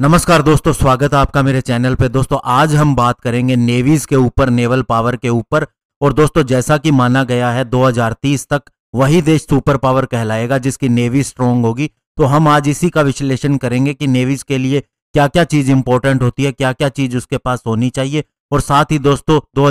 नमस्कार दोस्तों स्वागत है आपका मेरे चैनल पे दोस्तों आज हम बात करेंगे नेवीज के ऊपर नेवल पावर के ऊपर और दोस्तों जैसा कि माना गया है 2030 तक वही देश सुपर पावर कहलाएगा जिसकी नेवी स्ट्रांग होगी तो हम आज इसी का विश्लेषण करेंगे कि नेवीज के लिए क्या क्या चीज इंपॉर्टेंट होती है क्या क्या चीज उसके पास होनी चाहिए और साथ ही दोस्तों दो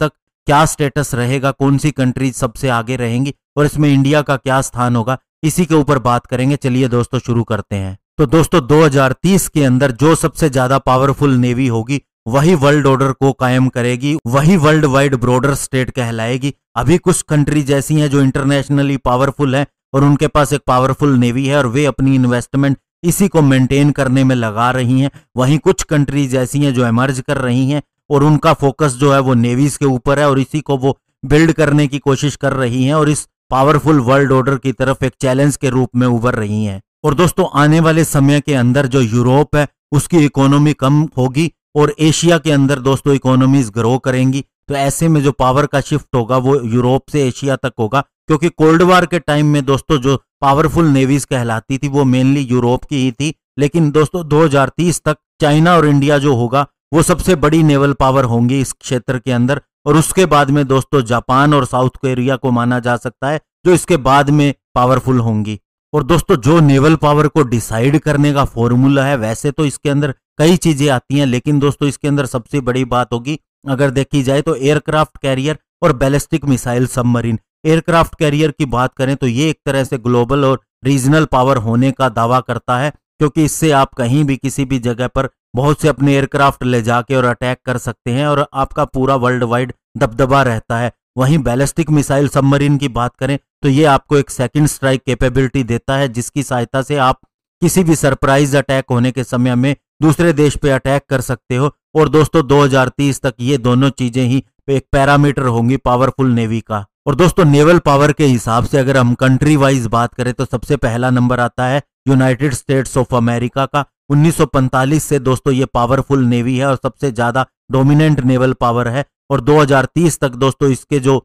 तक क्या स्टेटस रहेगा कौन सी कंट्रीज सबसे आगे रहेंगी और इसमें इंडिया का क्या स्थान होगा इसी के ऊपर बात करेंगे चलिए दोस्तों शुरू करते हैं तो दोस्तों 2030 के अंदर जो सबसे ज्यादा पावरफुल नेवी होगी वही वर्ल्ड ऑर्डर को कायम करेगी वही वर्ल्ड वाइड ब्रॉडर स्टेट कहलाएगी अभी कुछ कंट्री जैसी हैं जो इंटरनेशनली पावरफुल हैं और उनके पास एक पावरफुल नेवी है और वे अपनी इन्वेस्टमेंट इसी को मेंटेन करने में लगा रही हैं वहीं कुछ कंट्रीज जैसी हैं जो एमर्ज कर रही हैं और उनका फोकस जो है वो नेवीज के ऊपर है और इसी को वो बिल्ड करने की कोशिश कर रही हैं और इस पावरफुल वर्ल्ड ऑर्डर की तरफ एक चैलेंज के रूप में उभर रही हैं और दोस्तों आने वाले समय के अंदर जो यूरोप है उसकी इकोनॉमी कम होगी और एशिया के अंदर दोस्तों इकोनॉमीज ग्रो करेंगी तो ऐसे में जो पावर का शिफ्ट होगा वो यूरोप से एशिया तक होगा क्योंकि कोल्ड वार के टाइम में दोस्तों जो पावरफुल नेवीज कहलाती थी वो मेनली यूरोप की ही थी लेकिन दोस्तों 2030 तक चाइना और इंडिया जो होगा वो सबसे बड़ी नेवल पावर होंगी इस क्षेत्र के अंदर और उसके बाद में दोस्तों जापान और साउथ कोरिया को माना जा सकता है जो इसके बाद में पावरफुल होंगी और दोस्तों जो नेवल पावर को डिसाइड करने का फॉर्मूला है वैसे तो इसके अंदर कई चीजें आती हैं लेकिन दोस्तों इसके अंदर सबसे बड़ी बात होगी अगर देखी जाए तो एयरक्राफ्ट कैरियर और ballistic missile submarine aircraft carrier की बात करें तो ये एक तरह से ग्लोबल और रीजनल पावर होने का दावा करता है क्योंकि इससे आप कहीं भी किसी भी जगह पर बहुत से अपने एयरक्राफ्ट ले जाके और अटैक कर सकते हैं और आपका पूरा वर्ल्ड वाइड दबदबा रहता है वहीं बैलिस्टिक मिसाइल सबमरीन की बात करें तो ये आपको एक सेकंड स्ट्राइक कैपेबिलिटी देता है जिसकी सहायता से आप किसी भी सरप्राइज अटैक होने के समय में दूसरे देश पे अटैक कर सकते हो और दोस्तों 2030 तक ये दोनों चीजें ही एक पैरामीटर होंगी पावरफुल नेवी का और दोस्तों नेवल पावर के हिसाब से अगर हम कंट्री वाइज बात करें तो सबसे पहला नंबर आता है यूनाइटेड स्टेट्स ऑफ अमेरिका का 1945 से दोस्तों ये पावरफुल नेवी है और सबसे ज्यादा डोमिनेंट नेवल पावर है और 2030 तक दोस्तों इसके जो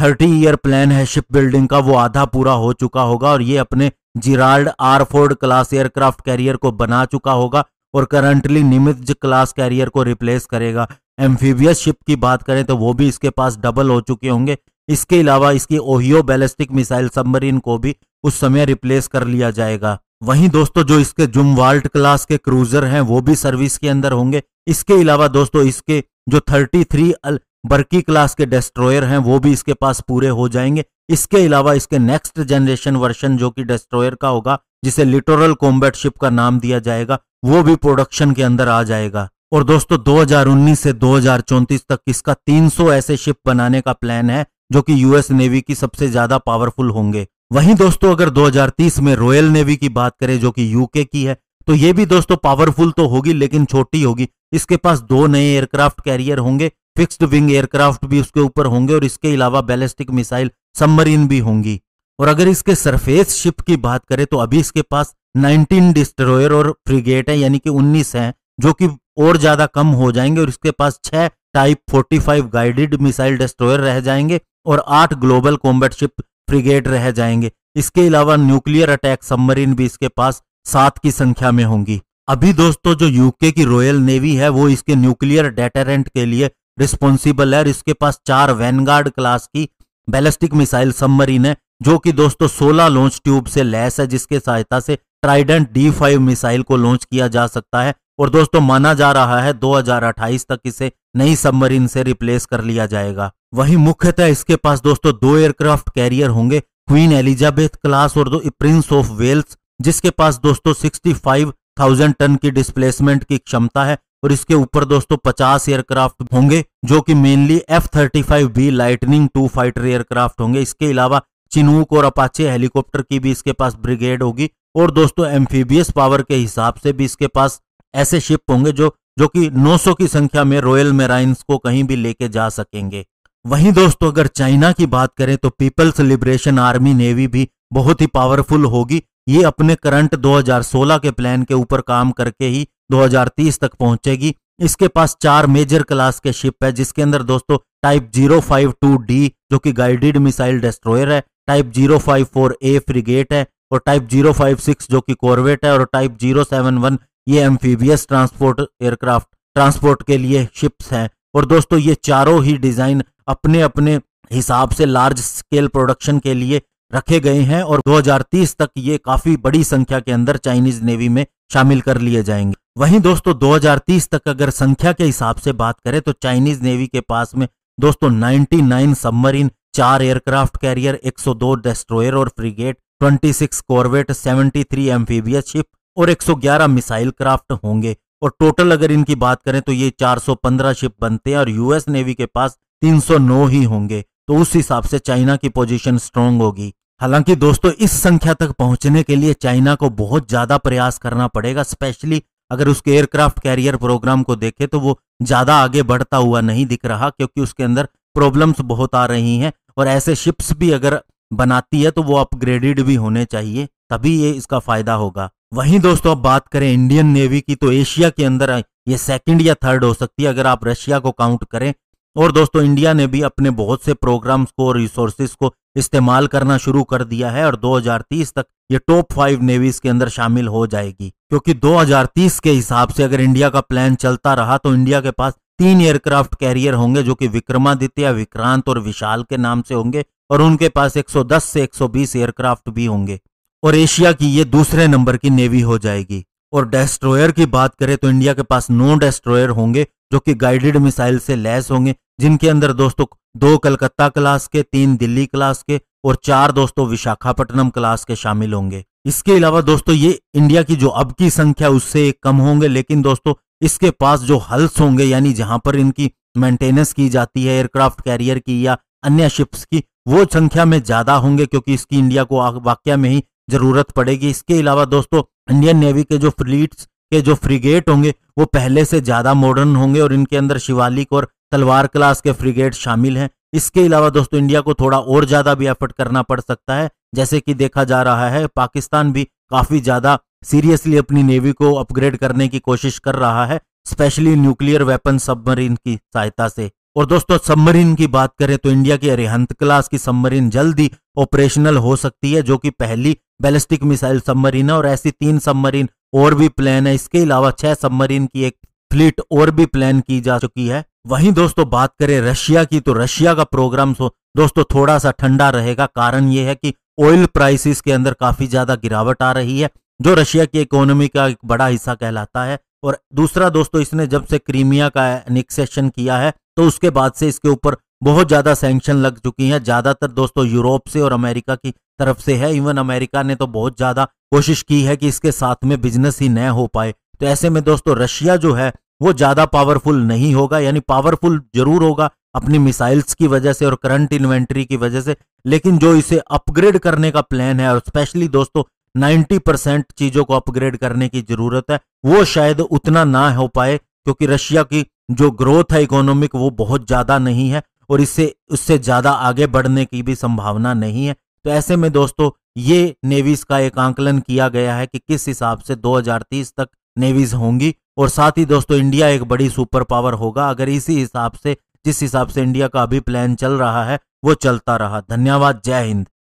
30 ईयर प्लान है शिप बिल्डिंग का वो आधा पूरा हो चुका होगा और ये अपने Gerald R Ford class aircraft carrier को बना चुका होगा और करंटली निमित क्लास कैरियर को रिप्लेस करेगा एम्फीबियस शिप की बात करें तो वो भी इसके पास डबल हो चुके होंगे इसके अलावा इसकी ओहियो बैलिस्टिक मिसाइल सबमरीन को भी उस समय रिप्लेस कर लिया जाएगा वहीं दोस्तों जो इसके जुम वाल्ट क्लास के क्रूजर हैं वो भी सर्विस के अंदर होंगे इसके अलावा दोस्तों इसके जो 33 अल बर्की क्लास के डेस्ट्रॉयर हैं वो भी इसके पास पूरे हो जाएंगे इसके अलावा इसके नेक्स्ट जनरेशन वर्शन जो कि डेस्ट्रॉयर का होगा जिसे लिटोरल कॉम्बैट शिप का नाम दिया जाएगा वो भी प्रोडक्शन के अंदर आ जाएगा और दोस्तों दो से दो तक इसका तीन ऐसे शिप बनाने का प्लान है जो कि यूएस नेवी की सबसे ज्यादा पावरफुल होंगे वहीं दोस्तों अगर 2030 में रॉयल नेवी की बात करें जो कि यूके की है तो ये भी दोस्तों पावरफुल तो होगी लेकिन छोटी होगी इसके पास दो नए एयरक्राफ्ट कैरियर होंगे फिक्स्ड विंग एयरक्राफ्ट भी उसके ऊपर होंगे और इसके अलावा बैलिस्टिक मिसाइल सबमरीन भी होंगी और अगर इसके सरफेस शिप की बात करें तो अभी इसके पास 19 डिस्ट्रॉयर और फ्रिगेट है यानी कि 19 हैं जो कि और ज़्यादा कम हो जाएंगे और इसके पास छह टाइप 45 गाइडेड मिसाइल डिस्ट्रॉयर रह जाएंगे और आठ ग्लोबल कॉम्बैट शिप फ्रिगेट रह जाएंगे इसके अलावा न्यूक्लियर अटैक सबमरीन भी इसके पास सात की संख्या में होंगी अभी दोस्तों जो यूके की रॉयल नेवी है वो इसके न्यूक्लियर डेटेरेंट के लिए रिस्पॉन्सिबल है और इसके पास चार वैनगार्ड क्लास की बैलिस्टिक मिसाइल सबमरीन है जो कि दोस्तों 16 लॉन्च ट्यूब से लैस है जिसके सहायता से ट्राइडेंट डी फाइव मिसाइल को लॉन्च किया जा सकता है और दोस्तों माना जा रहा है 2028 तक इसे नई सबमरीन से रिप्लेस कर लिया जाएगा वहीं मुख्यतः इसके पास दोस्तों दो एयरक्राफ्ट कैरियर होंगे क्वीन एलिजाबेथ क्लास और दो प्रिंस ऑफ वेल्स जिसके पास दोस्तों सिक्सटी टन की डिस्प्लेसमेंट की क्षमता है और इसके ऊपर दोस्तों 50 एयरक्राफ्ट होंगे जो कि mainly F thirty five B lightning two fighter aircraft होंगे इसके अलावा चिनूक और अपाचे हेलीकॉप्टर की भी इसके पास ब्रिगेड होगी और दोस्तों एम्फीबियस पावर के हिसाब से भी इसके पास ऐसे शिप होंगे जो जो कि 900 की संख्या में रॉयल मेराइन्स को कहीं भी लेके जा सकेंगे वहीं दोस्तों अगर चाइना की बात करें तो पीपल्स लिबरेशन आर्मी नेवी भी बहुत ही पावरफुल होगी ये अपने करंट 2016 के प्लान के ऊपर काम करके ही 2030 तक पहुंचेगी इसके पास चार मेजर क्लास के शिप है जिसके अंदर दोस्तों टाइप जीरो डी जो कि गाइडेड मिसाइल डिस्ट्रॉयर है टाइप फोर ए फ्रिगेट है और टाइप जीरो फाइव सिक्स जो कि कॉर्वेट है और टाइप जीरो सेवन वन ये एम्फीबियस ट्रांसपोर्ट एयरक्राफ्ट ट्रांसपोर्ट के लिए शिप्स हैं और दोस्तों ये चारों ही डिज़ाइन अपने अपने हिसाब से लार्ज स्केल प्रोडक्शन के लिए रखे गए हैं और 2030 तक ये काफ़ी बड़ी संख्या के अंदर चाइनीज नेवी में शामिल कर लिए जाएंगे वहीं दोस्तों 2030 तक अगर संख्या के हिसाब से बात करें तो चाइनीज नेवी के पास में दोस्तों 99 सबमरीन चार एयरक्राफ्ट कैरियर 102 डेस्ट्रोयर और फ्रिगेट 26 कॉर्वेट 73 थ्री शिप और 111 मिसाइल क्राफ्ट होंगे और टोटल अगर इनकी बात करें तो ये 415 शिप बनते हैं और यूएस नेवी के पास 309 ही होंगे तो उस हिसाब से चाइना की पोजीशन स्ट्रांग होगी हालांकि दोस्तों इस संख्या तक पहुंचने के लिए चाइना को बहुत ज्यादा प्रयास करना पड़ेगा स्पेशली अगर उसके एयरक्राफ्ट कैरियर प्रोग्राम को देखे तो वो ज्यादा आगे बढ़ता हुआ नहीं दिख रहा क्योंकि उसके अंदर प्रॉब्लम्स बहुत आ रही हैं और ऐसे शिप्स भी अगर बनाती है तो वो अपग्रेडेड भी होने चाहिए तभी ये इसका फायदा होगा वहीं दोस्तों अब बात करें इंडियन नेवी की तो एशिया के अंदर ये सेकंड या थर्ड हो सकती है अगर आप रशिया को काउंट करें और दोस्तों इंडिया ने भी अपने बहुत से प्रोग्राम्स को और रिसोर्सेज को इस्तेमाल करना शुरू कर दिया है और 2030 तक ये टॉप फाइव नेवीज के अंदर शामिल हो जाएगी क्योंकि 2030 के हिसाब से अगर इंडिया का प्लान चलता रहा तो इंडिया के पास तीन एयरक्राफ्ट कैरियर होंगे जो कि विक्रमादित्य विक्रांत और विशाल के नाम से होंगे और उनके पास 110 से 120 एयरक्राफ्ट भी होंगे और एशिया की ये दूसरे नंबर की नेवी हो जाएगी और डेस्ट्रॉयर की बात करें तो इंडिया के पास नौ डेस्ट्रॉयर होंगे जो कि गाइडेड मिसाइल से लैस होंगे जिनके अंदर दोस्तों दो कलकत्ता क्लास के तीन दिल्ली क्लास के और चार दोस्तों विशाखापट्टनम क्लास के शामिल होंगे इसके अलावा दोस्तों ये इंडिया की जो अब की संख्या उससे कम होंगे लेकिन दोस्तों इसके पास जो हल्स होंगे यानी जहां पर इनकी मेंटेनेंस की जाती है एयरक्राफ्ट कैरियर की या अन्य शिप्स की वो संख्या में ज्यादा होंगे क्योंकि इसकी इंडिया को वाक्य में ही जरूरत पड़ेगी इसके अलावा दोस्तों इंडियन नेवी के जो फ्लीट्स के जो फ्रिगेट होंगे वो पहले से ज्यादा मॉडर्न होंगे और इनके अंदर शिवालिक और तलवार क्लास के फ्रिगेट शामिल हैं इसके अलावा दोस्तों इंडिया को थोड़ा और ज्यादा भी एफर्ट करना पड़ सकता है जैसे कि देखा जा रहा है पाकिस्तान भी काफी ज्यादा सीरियसली अपनी नेवी को अपग्रेड करने की कोशिश कर रहा है स्पेशली न्यूक्लियर वेपन सबमरीन की सहायता से और दोस्तों सबमरीन की बात करें तो इंडिया की अरिहंत क्लास की सबमरीन जल्द ही ऑपरेशनल हो सकती है जो कि पहली बैलिस्टिक मिसाइल सबमरीन है और ऐसी तीन सबमरीन और भी प्लान है इसके अलावा छह सबमरीन की एक फ्लीट और भी प्लान की जा चुकी है वहीं दोस्तों बात करें रशिया की तो रशिया का प्रोग्राम दोस्तों थोड़ा सा ठंडा रहेगा कारण यह है कि ऑयल प्राइसिस के अंदर काफी ज्यादा गिरावट आ रही है जो रशिया की इकोनॉमी का एक बड़ा हिस्सा कहलाता है और दूसरा दोस्तों तो इसने जब से क्रीमिया का निक्सेशन किया है तो उसके बाद से इसके ऊपर बहुत ज़्यादा सैंक्शन लग चुकी हैं ज़्यादातर दोस्तों यूरोप से और अमेरिका की तरफ से है इवन अमेरिका ने तो बहुत ज़्यादा कोशिश की है कि इसके साथ में बिजनेस ही न हो पाए तो ऐसे में दोस्तों रशिया जो है वो ज़्यादा पावरफुल नहीं होगा यानी पावरफुल जरूर होगा अपनी मिसाइल्स की वजह से और करंट इन्वेंट्री की वजह से लेकिन जो इसे अपग्रेड करने का प्लान है और स्पेशली दोस्तों 90 परसेंट चीज़ों को अपग्रेड करने की ज़रूरत है वो शायद उतना ना हो पाए क्योंकि रशिया की जो ग्रोथ है इकोनॉमिक वो बहुत ज़्यादा नहीं है और इससे उससे ज़्यादा आगे बढ़ने की भी संभावना नहीं है तो ऐसे में दोस्तों ये नेवीज का एक आंकलन किया गया है कि किस हिसाब से 2030 तक नेवीज होंगी और साथ ही दोस्तों इंडिया एक बड़ी सुपर पावर होगा अगर इसी हिसाब से जिस हिसाब से इंडिया का अभी प्लान चल रहा है वो चलता रहा धन्यवाद जय हिंद